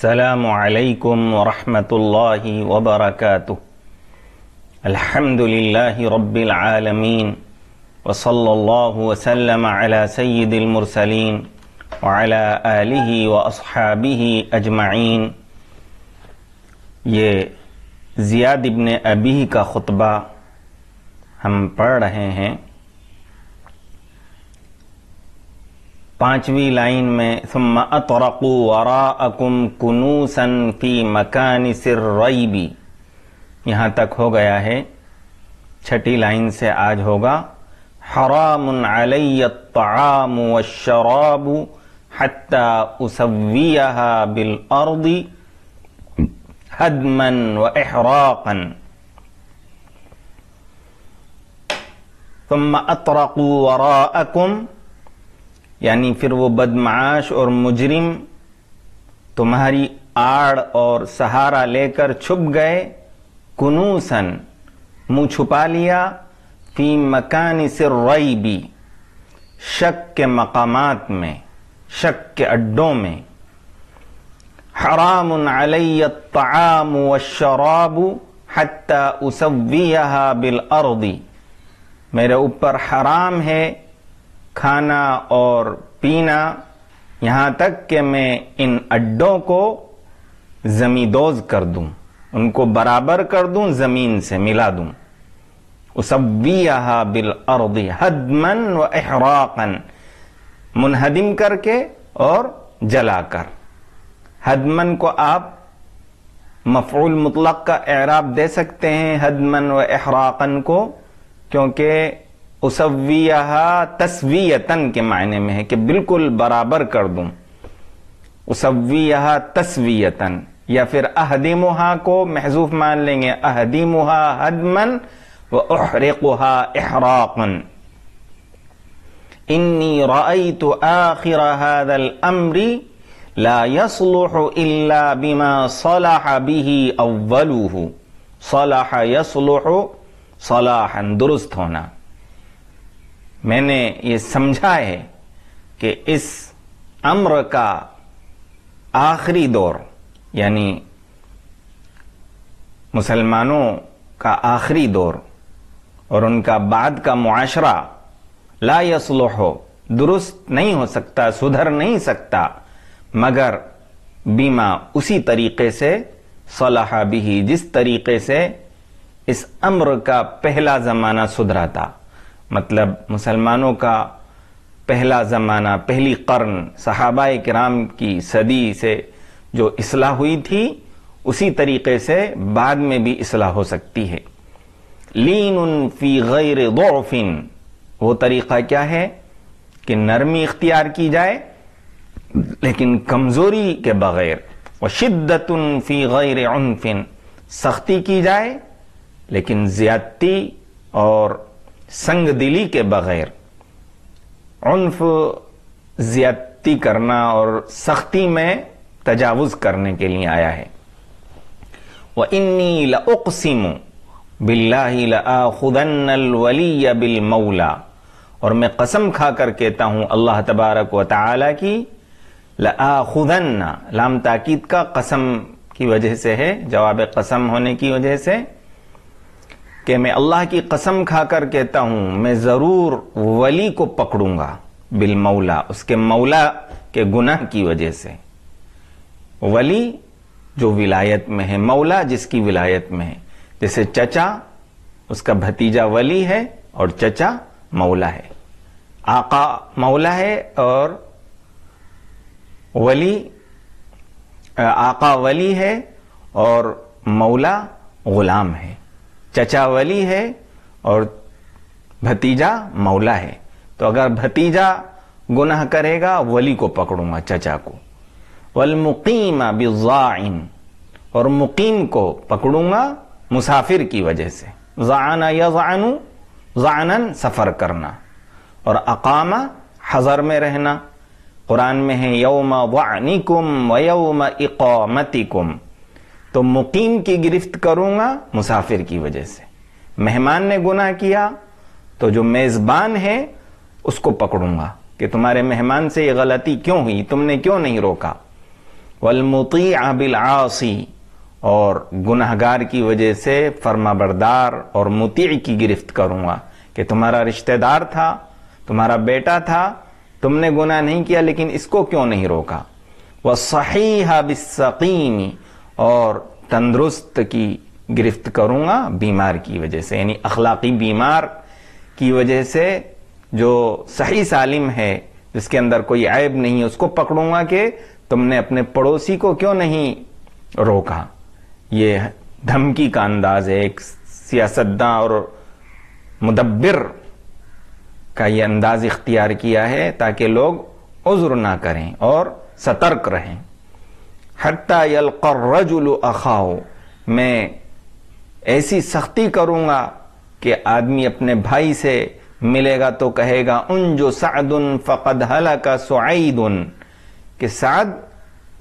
السلام عليكم ورحمة الله وبركاته الحمد لله رب العالمين وصلى الله وسلم على سيد المرسلين وعلى آله وأصحابه أجمعين ये ज़ियाद इबन अबी का ख़ुतबा हम पढ़ रहे हैं पांचवी लाइन में सुम्मा अतरकू वरा अकुम कनूसन फी मकान रईबी यहाँ तक हो गया है छठी लाइन से आज होगा हराम अलैम शराब हत्ता उसविया बिल अर्दी हदमन व एहराकन तुम अतरकू वरा अकुम यानी फिर वो बदमाश और मुजरिम तुम्हारी आड़ और सहारा लेकर छुप गए कुनूसन मुंह छुपा लिया फी मकान से रईबी शक के मकामात में शक के अड्डों में हराम अलैतम व शराब हती बिल अर्दी मेरे ऊपर हराम है खाना और पीना यहां तक कि मैं इन अड्डों को जमीदोज कर दूं उनको बराबर कर दूं जमीन से मिला दूं उसबिया बिल अर्दी हदमन व अहराकन मुनहदिम करके और जलाकर हदमन को आप मफूल मुतलक का एराब दे सकते हैं हदमन व अहराकन को क्योंकि उसविया तस्वीयतन के मायने में है कि बिल्कुल बराबर कर दूं उसविया तस्वीयतन या फिर अहदीमुहा को महजूफ मान लेंगे अहदीमुहा हदमन व अहरकुहा एहराकन इन्नी रई तो आखिर हदल अमरी ला यसलुह इल्ला बिमा सलाह बिही अव्वलूह सलाह यसलुह सलाहन दुरुस्त होना मैंने ये समझा है कि इस अम्र का आखिरी दौर यानी मुसलमानों का आखिरी दौर और उनका बाद का मुआशरा ला हो दुरुस्त नहीं हो सकता सुधर नहीं सकता मगर बीमा उसी तरीके से सलाह भी जिस तरीके से इस अम्र का पहला ज़माना सुधरा था मतलब मुसलमानों का पहला ज़माना पहली कर्न सहाबा कराम की सदी से जो इसलाह हुई थी उसी तरीके से बाद में भी इसलाह हो सकती है लीन फी गैर गौफिन वो तरीक़ा क्या है कि नरमी इख्तियार की जाए लेकिन कमज़ोरी के बगैर व शिद्दत फी गैर उनफिन सख्ती की जाए लेकिन ज़्यादती और संग दिली के बगैर उन्फ ज्यादती करना और सख्ती में तजावुज करने के लिए आया है वह इन्नी लसिम बिल्लादनवली बिल मौला और मैं कसम खा कर कहता हूं अल्लाह तबारक व ताला की लुदन्ना लाम ताकीद का कसम की वजह से है जवाब कसम होने की वजह से कि मैं अल्लाह की कसम खाकर कहता हूं मैं जरूर वली को पकड़ूंगा बिल मौला उसके मौला के गुनाह की वजह से वली जो विलायत में है मौला जिसकी विलायत में है जैसे चचा उसका भतीजा वली है और चचा मौला है आका मौला है और वली आका वली है और मौला गुलाम है चचा वली है और भतीजा मौला है तो अगर भतीजा गुनाह करेगा वली को पकड़ूंगा चचा को वल मुकीम बिजाइन और मुकीम को पकड़ूंगा मुसाफिर की वजह से जाना या जानू जानन सफ़र करना और अकामा हज़र में रहना कुरान में है यौम वानिकुम व यौम इकामतिकुम तो मुकीम की गिरफ्त करूंगा मुसाफिर की वजह से मेहमान ने गुना किया तो जो मेज़बान है उसको पकड़ूंगा कि तुम्हारे मेहमान से ये गलती क्यों हुई तुमने क्यों नहीं रोका वलमुती आबिल आसी और गुनाहगार की वजह से फर्माबरदार और मुती की गिरफ्त करूंगा कि तुम्हारा रिश्तेदार था तुम्हारा बेटा था तुमने गुना नहीं किया लेकिन इसको क्यों नहीं रोका वह सही हबिसकीमी और तंदुरुस्त की गिरफ्त करूँगा बीमार की वजह से यानी अखलाकी बीमार की वजह से जो सही सालिम है जिसके अंदर कोई ऐब नहीं है उसको पकड़ूंगा कि तुमने अपने पड़ोसी को क्यों नहीं रोका ये धमकी का अंदाज है एक सियासतदान और मुदब्बिर का ये अंदाज इख्तियार किया है ताकि लोग उज्र ना करें और सतर्क रहें हत्ता यलकर्रजुल अखाओ मैं ऐसी सख्ती करूंगा कि आदमी अपने भाई से मिलेगा तो कहेगा उन जो सादुन फ़कद हला का सुन कि साद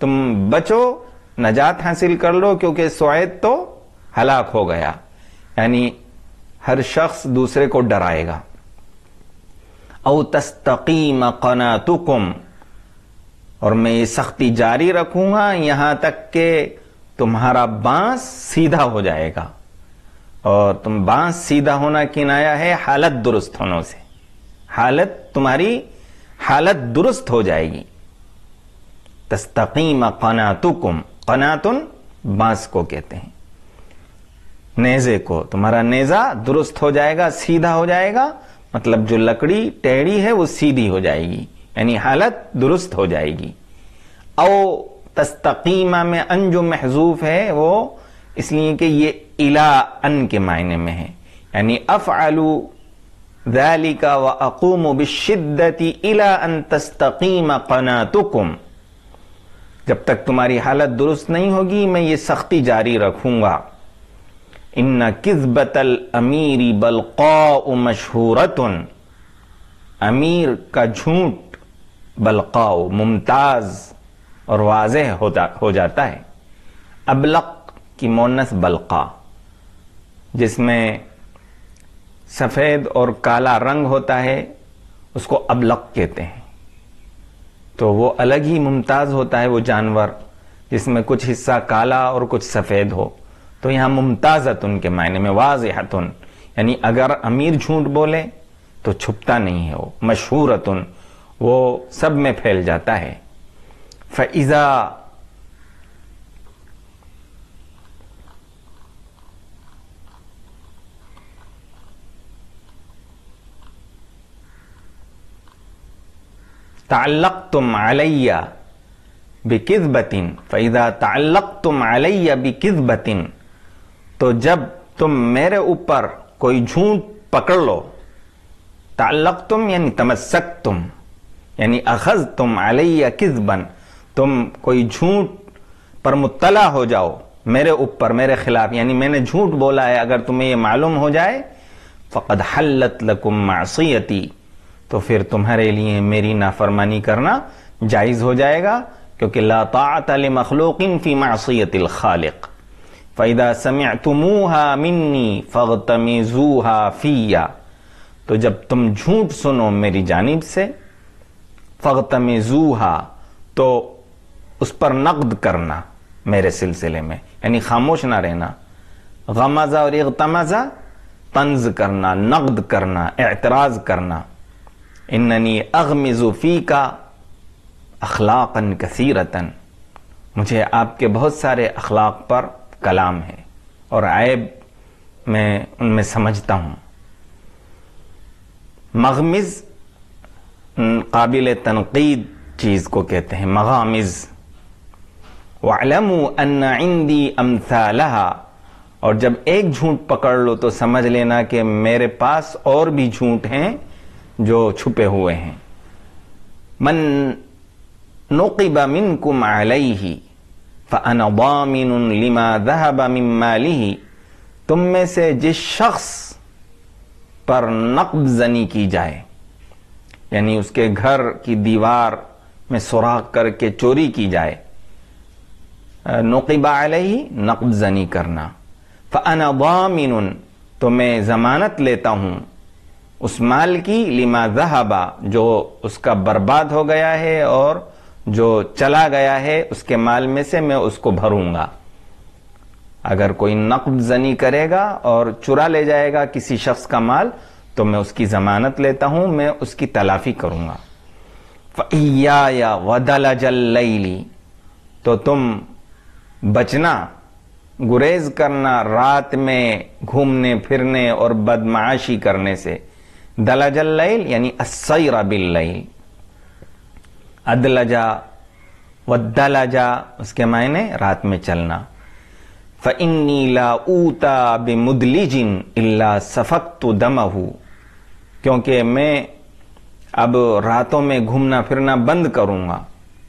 तुम बचो नजात हासिल कर लो क्योंकि सोयद तो हलाक हो गया यानी हर शख्स दूसरे को डराएगा औ तस्तकी मक़ना तुकुम और मैं ये सख्ती जारी रखूंगा यहां तक के तुम्हारा बांस सीधा हो जाएगा और तुम बांस सीधा होना किनाया है हालत दुरुस्त होने से हालत तुम्हारी हालत दुरुस्त हो जाएगी तस्तकीम कनातुकुम कनातुन बांस को कहते हैं नेजे को तुम्हारा नेजा दुरुस्त हो जाएगा सीधा हो जाएगा मतलब जो लकड़ी टेढ़ी है वो सीधी हो जाएगी यानी हालत दुरुस्त हो जाएगी औ तस्तकीमा में अन जो महजूफ है वो इसलिए कि ये इला अन के मायने में है यानी अफ आलू ذलिका व अकूम बिशिद्दती इला अन तस्तकीम कनातुकुम जब तक तुम्हारी हालत दुरुस्त नहीं होगी मैं ये सख्ती जारी रखूंगा इन्ना किस्बतल अमीरी बलकौ मशहूरतन अमीर का झूठ बलकाओ मुमताज और वाज होता हो जाता है अबलक की मोनस बलका जिसमें सफ़ेद और काला रंग होता है उसको अबलक कहते हैं तो वो अलग ही मुमताज़ होता है वो जानवर जिसमें कुछ हिस्सा काला और कुछ सफ़ेद हो तो मुमताज मुमताज़तुन के मायने में वाजहतुन यानी अगर अमीर झूठ बोले तो छुपता नहीं है वो मशहूरतुन वो सब में फैल जाता है फ़ैज़ा ताल्लक तुम अलैया बतीन फ़ैज़ा ताल्लक तुम अलैया बतीन तो जब तुम मेरे ऊपर कोई झूठ पकड़ लो ताल्लक तुम यानी तमस्सक तुम यानी अखज तुम अलैया बन तुम कोई झूठ पर मुतला हो जाओ मेरे ऊपर मेरे खिलाफ यानी मैंने झूठ बोला है अगर तुम्हें ये मालूम हो जाए फ़कद हल्लत लकुम मासीती तो फिर तुम्हारे लिए मेरी नाफरमानी करना जायज़ हो जाएगा क्योंकि लातात मखलूकिन फ़ी मासीतिल खालिक फ़ैदा समय तुमूहा मिन्नी फ़गतमीजूहा फ़िया तो जब तुम झूठ सुनो मेरी जानब से फ़गतम जूहा तो उस पर नकद करना मेरे सिलसिले में यानी खामोश ना रहना गमाजा और इकतमाजा तंज करना नकद करना एतराज़ करना इन्नी अगमज़ूफी का अखलाकन कसीरतन मुझे आपके बहुत सारे अखलाक पर कलाम है और आयब मैं उनमें समझता हूँ मगमिज़ हम्म, काबिल तनकीद चीज़ को कहते हैं मगामिज़ वालम अन्नाइंदी और जब एक झूठ पकड़ लो तो समझ लेना कि मेरे पास और भी झूठ हैं जो छुपे हुए हैं मन नोकीबा मिन को आलई ही फ़नबामिन लिमा दहबा माली ही तुम में से जिस शख्स पर नकब जनी की जाए यानी उसके घर की दीवार में सुराख करके चोरी की जाए नोकीबा ही जनी करना फ़ना वामिन तो मैं ज़मानत लेता हूं उस माल की लिमा जहाबा जो उसका बर्बाद हो गया है और जो चला गया है उसके माल में से मैं उसको भरूंगा अगर कोई नकब जनी करेगा और चुरा ले जाएगा किसी शख्स का माल तो मैं उसकी ज़मानत लेता हूं मैं उसकी तलाफी करूंगा फ़ैया या वदला जल्लैली तो तुम बचना गुरेज करना रात में घूमने फिरने और बदमाशी करने से दलाजल लैल यानी असैरा बिल लैल अदलजा व उसके मायने रात में चलना इन्नी ला ऊता मुदली जिन इल्ला सफ़क्त दमहू क्योंकि मैं अब रातों में घूमना फिरना बंद करूंगा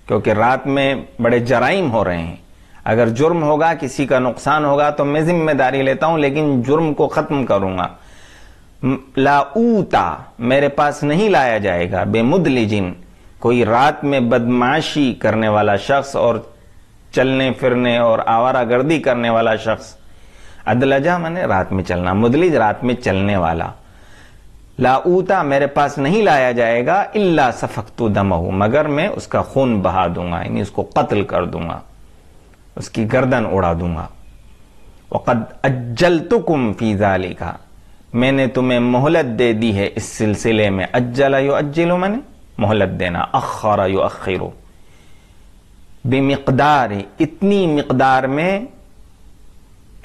क्योंकि रात में बड़े जराइम हो रहे हैं अगर जुर्म होगा किसी का नुकसान होगा तो मैं जिम्मेदारी लेता हूं लेकिन जुर्म को खत्म करूंगा लाऊता मेरे पास नहीं लाया जाएगा जिन कोई रात में बदमाशी करने वाला शख्स और चलने फिरने और आवारा गर्दी करने वाला शख्स अदलजा मैंने रात में चलना मुदलिज रात में चलने वाला लाऊता मेरे पास नहीं लाया जाएगा इल्ला सफकतु दमहू मगर मैं उसका खून बहा दूंगा यानी उसको कत्ल कर दूंगा उसकी गर्दन उड़ा दूंगा वक़द अज्जल तो कुम फीजा का मैंने तुम्हें मोहलत दे दी है इस सिलसिले में अज्जला यो अज्जिलो मैंने मोहलत देना अखरा यो अखिरो बेमकदार इतनी मकदार में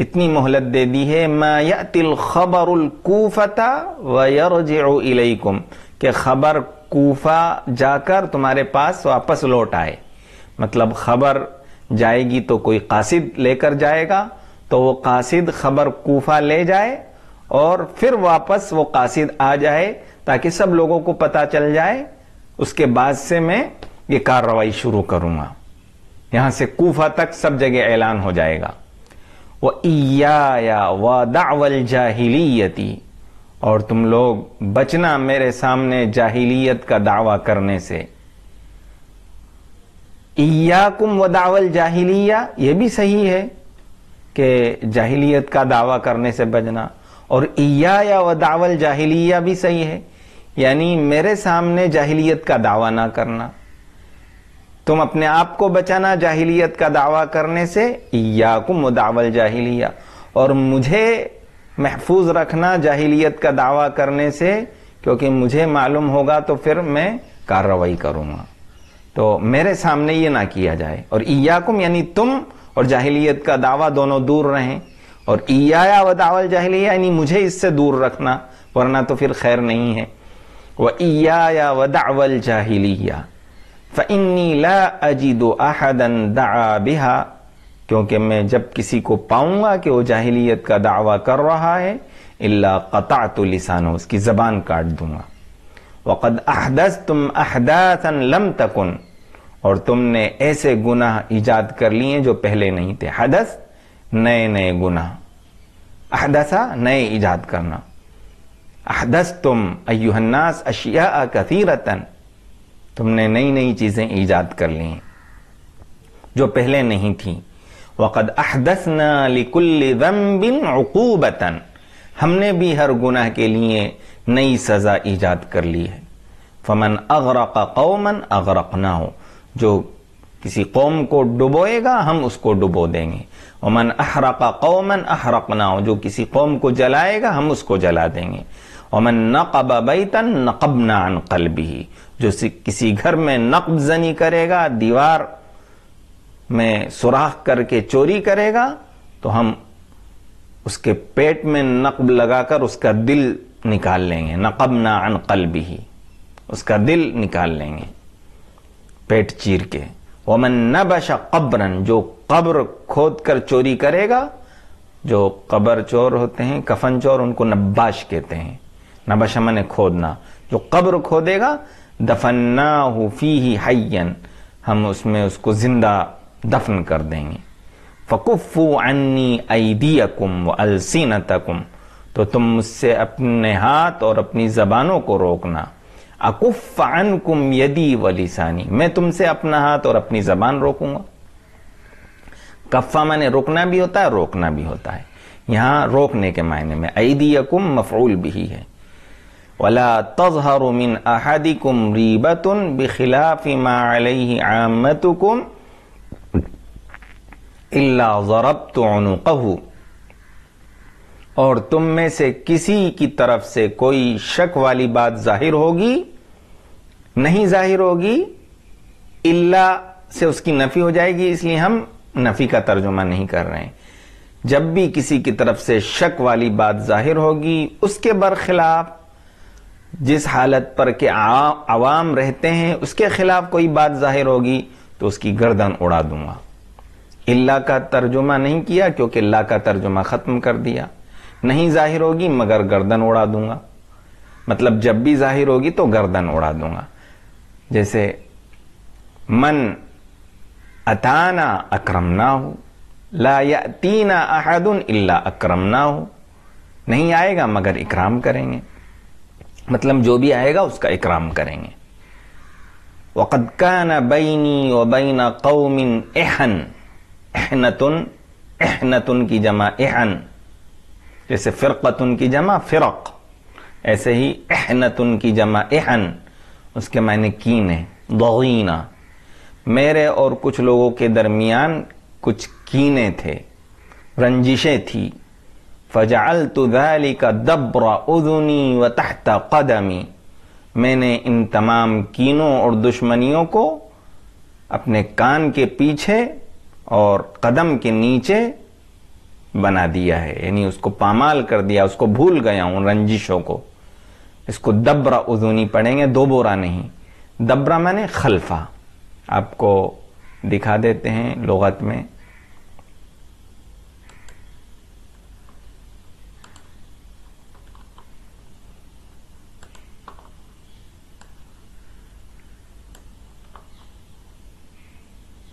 इतनी मोहलत दे दी है मायातिल खबरुल कूफता वरजुम के खबर कूफा जाकर तुम्हारे पास वापस लौट आए मतलब खबर जाएगी तो कोई कासिद लेकर जाएगा तो वो कासिद खबर कूफा ले जाए और फिर वापस वो कासिद आ जाए ताकि सब लोगों को पता चल जाए उसके बाद से मैं ये कार्रवाई शुरू करूंगा यहां से कूफा तक सब जगह ऐलान हो जाएगा व ईया व दावल जाहिलियती और तुम लोग बचना मेरे सामने जाहिलियत का दावा करने से ईयाकुम व दावल जाहिलिया ये भी सही है कि जाहिलियत का दावा करने से बचना और ईया या व दावल जाहिलिया भी सही है यानी मेरे सामने जाहिलियत का दावा ना करना तुम अपने आप को बचाना जाहिलियत का दावा करने से याकुम दावल जाहिलिया और मुझे महफूज रखना जाहिलियत का दावा करने से क्योंकि मुझे मालूम होगा तो फिर मैं कार्रवाई करूंगा तो मेरे सामने ये ना किया जाए और ईयाकुम यानी तुम और जाहिलियत का दावा दोनों दूर रहें और ईया व दावल जाहिलिया यानी मुझे इससे दूर रखना वरना तो फिर खैर नहीं है वह ईया व दावल जाहिलिया फ़न्नी ला अजीदो आहदन दा बिहा क्योंकि मैं जब किसी को पाऊंगा कि वो जाहिलियत का दावा कर रहा है इल्ला कता तो लिसान उसकी ज़बान काट दूंगा वक़द अहदस तुम अहदासन लम तकन और तुमने ऐसे गुनाह ईजाद कर लिए जो पहले नहीं थे हदस नए नए गुनाह अहदसा नए ईजाद करना अहदस तुम अयुहन्नास अशिया कथीरतन तुमने नई नई चीज़ें ईजाद कर ली हैं जो पहले नहीं थी वक़द अहदसनाकुल्बिनबतन हमने भी हर गुनाह के लिए नई सज़ा ईजाद कर ली है फमन अगरक कौमन अगरक ना हो जो किसी कौम को डुबोएगा हम उसको डुबो देंगे ओमन अहरक कौमन अहरक ना हो जो किसी कौम को जलाएगा हम उसको जला देंगे ओमन नकब बैतन नकब नान भी जो किसी घर में नकब जनी करेगा दीवार में सुराख करके चोरी करेगा तो हम उसके पेट में नकब लगाकर उसका दिल निकाल लेंगे नकब ना अन कल्बी ही उसका दिल निकाल लेंगे पेट चीर के वमन बशा कब्रन जो कब्र खोद कर चोरी करेगा जो कब्र चोर होते हैं कफन चोर उनको नब्बाश कहते हैं नबशमन मन खोदना जो कब्र खोदेगा दफन्ना फी ही हयन हम उसमें उसको ज़िंदा दफन कर देंगे फ़कुफ़ु अन्नी ऐदियकुम व अलसिनतकुम तो तुम मुझसे अपने हाथ और अपनी ज़बानों को रोकना अकुफ़ अनकुम यदि व लिसानी मैं तुमसे अपना हाथ और अपनी ज़बान रोकूंगा कफ़ा माने रोकना भी होता है रोकना भी होता है यहाँ रोकने के मायने में ऐदियकुम मफूल भी है من तजहरुमिन अहादिकुम بخلاف ما عليه عامتكم इल्ला ضربت عنقه और तुम में से किसी की तरफ से कोई शक वाली बात जाहिर होगी नहीं जाहिर होगी इल्ला से उसकी नफी हो जाएगी इसलिए हम नफी का तर्जुमा नहीं कर रहे हैं जब भी किसी की तरफ से शक वाली बात जाहिर होगी उसके बरखिलाफ जिस हालत पर के आवाम रहते हैं उसके खिलाफ कोई बात जाहिर होगी तो उसकी गर्दन उड़ा दूंगा इल्ला का तर्जुमा नहीं किया क्योंकि अल्लाह का तर्जुमा ख़त्म कर दिया नहीं जाहिर होगी मगर गर्दन उड़ा दूंगा मतलब जब भी जाहिर होगी तो गर्दन उड़ा दूंगा जैसे मन अताना अक्रम ना हो तीना अहदन अल्ला अक्रम ना हो नहीं आएगा मगर इकराम करेंगे मतलब जो भी आएगा उसका इकराम करेंगे वक़द न बैनी व बैन कौमिन एहन एहनतन एहनतन की जमा एहन जैसे फ़िरकतन की जमा फ़िरक ऐसे ही एहनतन की जमा एहन उसके मायने कीन है दौना मेरे और कुछ लोगों के दरमियान कुछ कीने थे रंजिशें थी फ़जाल तुजाली का दब्रा उदनी व कदमी मैंने इन तमाम कीनों और दुश्मनियों को अपने कान के पीछे और कदम के नीचे बना दिया है यानी उसको पामाल कर दिया उसको भूल गया उन रंजिशों को इसको दबरा उजूनी पढ़ेंगे दो बोरा नहीं दबरा मैंने खलफा आपको दिखा देते हैं लगत में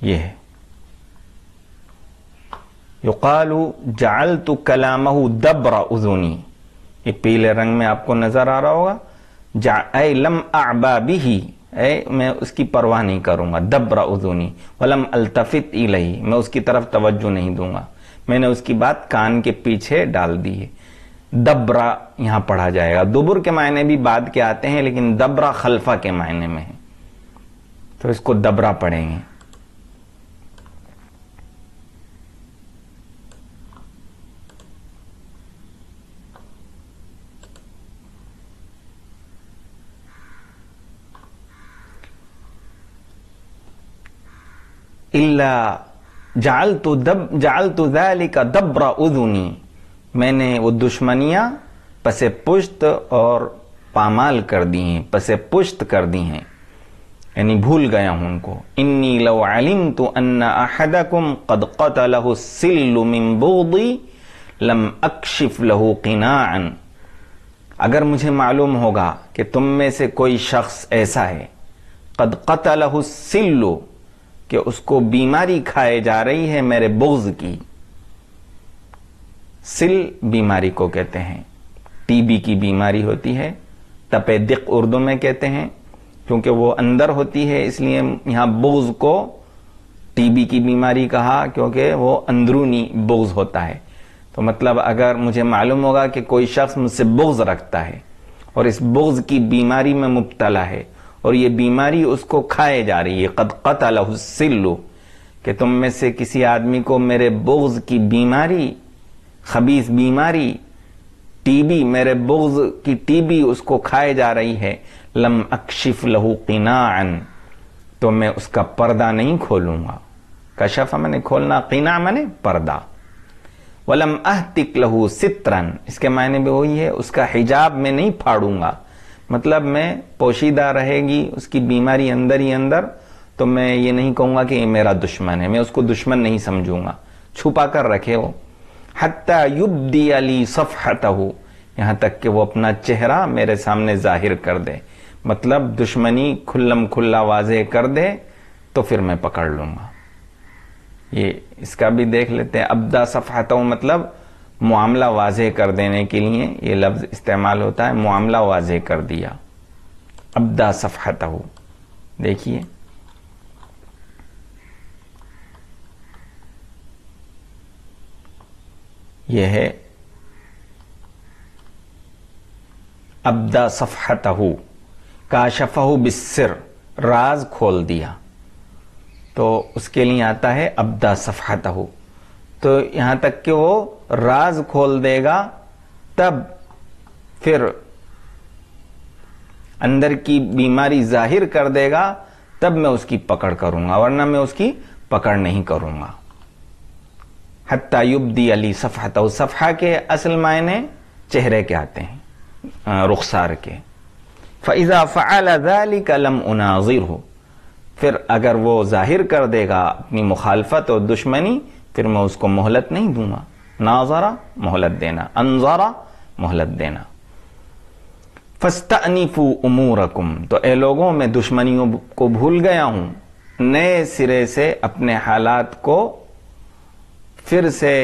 ये है युकालु जाल तो कलाम दबरा उजूनी ये पीले रंग में आपको नजर आ रहा होगा जा लम आबाबी ही ए मैं उसकी परवाह नहीं करूंगा दबरा उजूनी वलम अल्तफित इलही मैं उसकी तरफ तवज्जो नहीं दूंगा मैंने उसकी बात कान के पीछे डाल दी है दबरा यहां पढ़ा जाएगा दुबर के मायने भी बाद के आते हैं लेकिन दबरा खलफा के मायने में है तो इसको दबरा पढ़ेंगे इल्ला जाल तो दब जाल तो का दबरा उदूनी मैंने वो दुश्मनिया पसे पुश्त और पामाल कर दी हैं पसे पुश्त कर दी हैं यानी भूल गया हूं उनको इन्नी लो आलिम तो अन्ना अहदकुम कद कतलहु सिल्लु मिन लम अक्षिफ लहु किनान अगर मुझे मालूम होगा कि तुम में से कोई शख्स ऐसा है कद लहु सिल्लु कि उसको बीमारी खाए जा रही है मेरे बोग्ज की सिल बीमारी को कहते हैं टीबी की बीमारी होती है तपेदिक उर्दू में कहते हैं क्योंकि वो अंदर होती है इसलिए यहां बोग्ज को टीबी की बीमारी कहा क्योंकि वो अंदरूनी बोग्ज होता है तो मतलब अगर मुझे मालूम होगा कि कोई शख्स मुझसे बोग्ज रखता है और इस बोग्ज की बीमारी में मुबतला है और ये बीमारी उसको खाए जा रही है कद कत अलहसिल्लू कि तुम में से किसी आदमी को मेरे बोग्ज की बीमारी खबीस बीमारी टीबी मेरे बोग्ज की टीबी उसको खाए जा रही है लम अक्षिफ लहू किनान तो मैं उसका पर्दा नहीं खोलूंगा कशफ मैंने खोलना किना मैंने पर्दा वलम अहतिक लहू सित्रन इसके मायने भी वही है उसका हिजाब मैं नहीं फाड़ूंगा मतलब मैं पोशीदा रहेगी उसकी बीमारी अंदर ही अंदर तो मैं ये नहीं कहूंगा कि ये मेरा दुश्मन है मैं उसको दुश्मन नहीं समझूंगा छुपा कर रखे वो हत्या दी अली सफ़हत हो यहां तक कि वो अपना चेहरा मेरे सामने जाहिर कर दे मतलब दुश्मनी खुल्लम खुल्ला वाजे कर दे तो फिर मैं पकड़ लूंगा ये इसका भी देख लेते हैं अब्दा सफ़हत मतलब मामला वाजह कर देने के लिए यह लफ्ज़ इस्तेमाल होता है मामला वाजे कर दिया अब्दा सफ़हत हो देखिए यह है अब्दा सफ़हत हो काशफ़ बिस्सर राज खोल दिया तो उसके लिए आता है अब्दा सफ़हत हो तो यहां तक कि वो राज खोल देगा तब फिर अंदर की बीमारी जाहिर कर देगा तब मैं उसकी पकड़ करूंगा वरना मैं उसकी पकड़ नहीं करूंगा हत्तायुब्दी अली सफ़ा तो सफ़ा के असल मायने चेहरे के आते हैं रुखसार के फ़ैज़ा फली कलम उनाजिर हो फिर अगर वो जाहिर कर देगा अपनी मुखालफत और दुश्मनी फिर मैं उसको मोहलत नहीं दूंगा नाजारा मोहलत देना अनजारा मोहलत देना फस्तनीफू उमूरकुम तो ए लोगों में दुश्मनियों को भूल गया हूं नए सिरे से अपने हालात को फिर से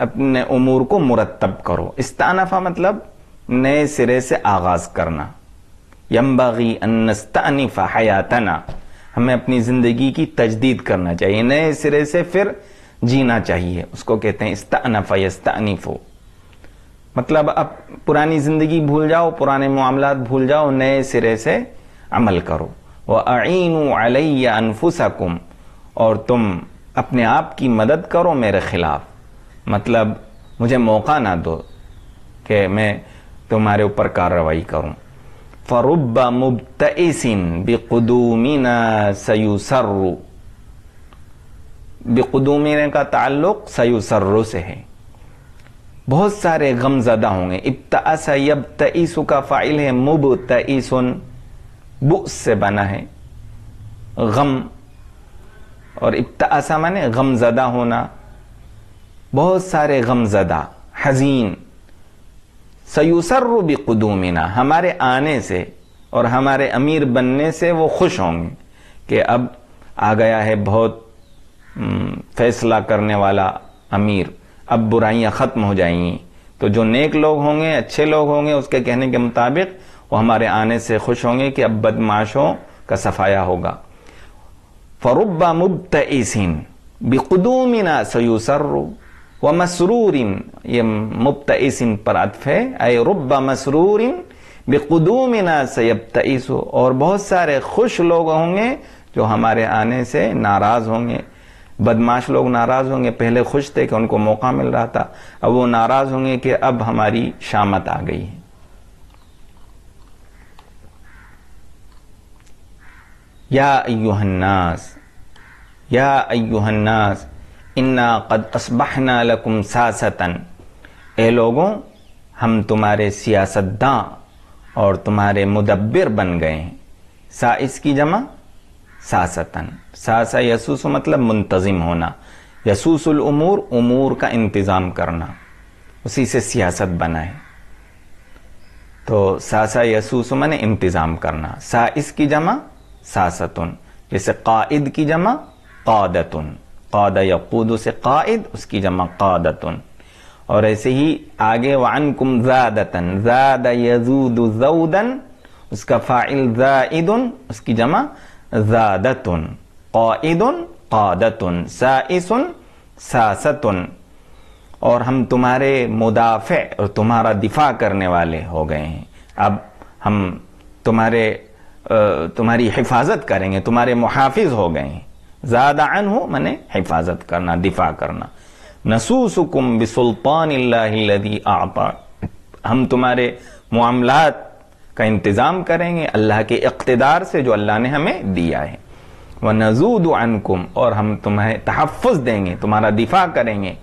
अपने उमूर को मुरतब करो इस्तानफा मतलब नए सिरे से आगाज करना यम्बागी अनस्तानिफा हयातना हमें अपनी जिंदगी की तजदीद करना चाहिए नए सिरे से फिर जीना चाहिए उसको कहते हैं इस्तानफ़ मतलब अब पुरानी ज़िंदगी भूल जाओ पुराने मामला भूल जाओ नए सिरे से अमल करो व आइन अलैया अनफुसकुम और तुम अपने आप की मदद करो मेरे ख़िलाफ़ मतलब मुझे मौका ना दो कि मैं तुम्हारे ऊपर कार्रवाई करूं फ़रुब मुबतसिन बेकदूमिना सयूसर्रू बेकदूमी का ताल्लुक सयुसर्रो से है बहुत सारे गमजदा होंगे इब्ता सयब तईसु का फ़ाइल है मुब तईसुन बुस से बना है गम और इब्ता माने गमजदा होना बहुत सारे गमजदा हजीन सयुसर्रु बेकदूमिना हमारे आने से और हमारे अमीर बनने से वो खुश होंगे कि अब आ गया है बहुत हम्म, फैसला करने वाला अमीर अब बुराइयां ख़त्म हो जाएंगी तो जो नेक लोग होंगे अच्छे लोग होंगे उसके कहने के मुताबिक वो हमारे आने से खुश होंगे कि अब बदमाशों का सफाया होगा फरुबा मुबत ईसिन बेकदूमिना सयूसर व मसरूरिन ये मुबत ईसिन पर अतफ है अय रुब्बा मसरूरिन बेकदूमिना सयबत और बहुत सारे खुश लोग होंगे जो हमारे आने से नाराज़ होंगे बदमाश लोग नाराज़ होंगे पहले खुश थे कि उनको मौका मिल रहा था अब वो नाराज़ होंगे कि अब हमारी शामत आ गई है या अयुहन्नास या अयुहन्नास इन्ना कद असबहना लकुम सासतन ए लोगों हम तुम्हारे सियासतदां और तुम्हारे मुदब्बिर बन गए हैं साइस की जमा सासतन सासा यसूस मतलब मुंतज़िम होना यसूसुल उमूर उमूर का इंतज़ाम करना उसी से सियासत बना है तो सासा यसूस मन इंतज़ाम करना सा की जमा सासतुन जैसे कायद की जमा कादतुन कद यकूद से कायद उसकी जमा कादतुन और ऐसे ही आगे वन कुम जादतन जाद यजूदन उसका फ़ाइल ज़ाइदन उसकी जमा जादतुन कादतुन साइसुन सासतुन और हम तुम्हारे मुदाफ़े और तुम्हारा दिफा करने वाले हो गए हैं अब हम तुम्हारे तुम्हारी हिफाजत करेंगे तुम्हारे मुहाफिज हो गए हैं ज़्यादा अन हो मैंने हिफाजत करना दिफा करना नसूसुकुम बिसुल्तान आता हम तुम्हारे मामलात का इंतज़ाम करेंगे अल्लाह के इकतदार से जो अल्लाह ने हमें दिया है व नजूद अनकुम और हम तुम्हें तहफ़ देंगे तुम्हारा दिफा करेंगे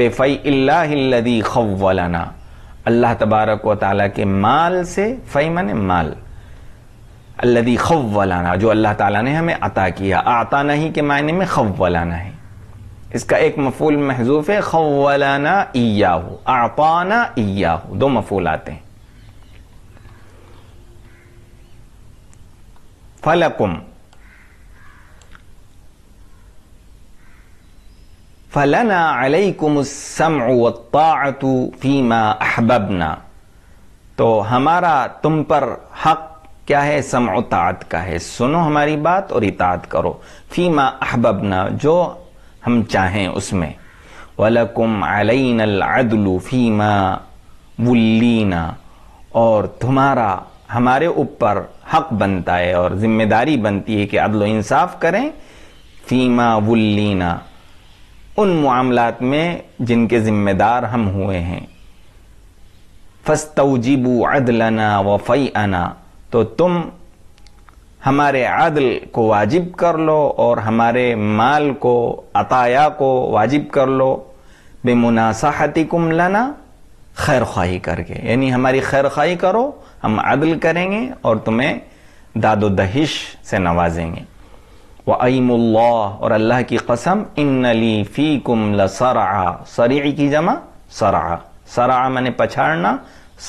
बेफ़ई अल्लादी खवलना अल्लाह तबारक व ताली के माल से फ़ई मन माल अल्लादी खवलाना जो अल्लाह तला ने हमें अता किया आता नहीं के मायने में खवलाना है इसका एक मफूल महजूफ है खवलाना ईयाहू आपाना हो दो मफूल आते हैं फलकुम फलना अलैकुमु फीमा अहबबना तो हमारा तुम पर हक क्या है समात का है सुनो हमारी बात और इतात करो फीमा अहबबना जो हम चाहें उसमें वलकुम अलैन अदलु फीमा वुल्लीना और तुम्हारा हमारे ऊपर हक बनता है और जिम्मेदारी बनती है कि अदल इंसाफ करें फीमा वुल्लीना उन मामलात में जिनके जिम्मेदार हम हुए हैं फस्तौजीबू अदलना वफ़ी अना तो तुम हमारे अदल को वाजिब कर लो और हमारे माल को अताया को वाजिब कर लो बेमुनासाहती कुम लना खैर ख्वाही करके यानी हमारी खैर ख्वाही करो हम अदल करेंगे और तुम्हें दादो दहिश से नवाजेंगे व अमल्ला और अल्लाह की कसम इन फ़ी कुम लसरा सरी की जमा सरा सरा मैंने पछाड़ना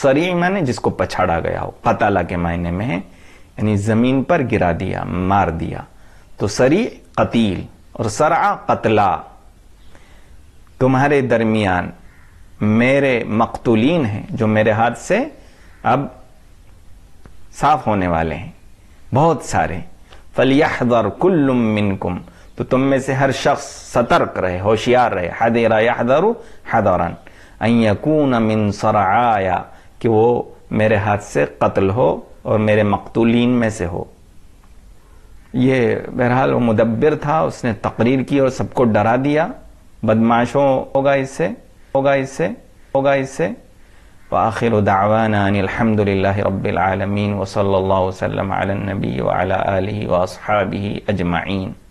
सरी मैंने जिसको पछाड़ा गया हो पता के मायने में है यानी ज़मीन पर गिरा दिया मार दिया तो सरी कतील और सरा कतला तुम्हारे दरमियान मेरे मकतुलीन हैं जो मेरे हाथ से अब साफ होने वाले हैं बहुत सारे फलियादर कुल्लुम मिनकुम तो तुम में से हर शख्स सतर्क रहे होशियार रहे हदेरा यादरु हदौरान अयकून मिन आया कि वो मेरे हाथ से कत्ल हो और मेरे मकतुलीन में से हो ये बहरहाल वो मुदब्बिर था उसने तकरीर की और सबको डरा दिया बदमाशों होगा इससे होगा इससे وآخر دعوانا أن الحمد لله رب العالمين وصلى الله وسلم على النبي وعلى آله وأصحابه أجمعين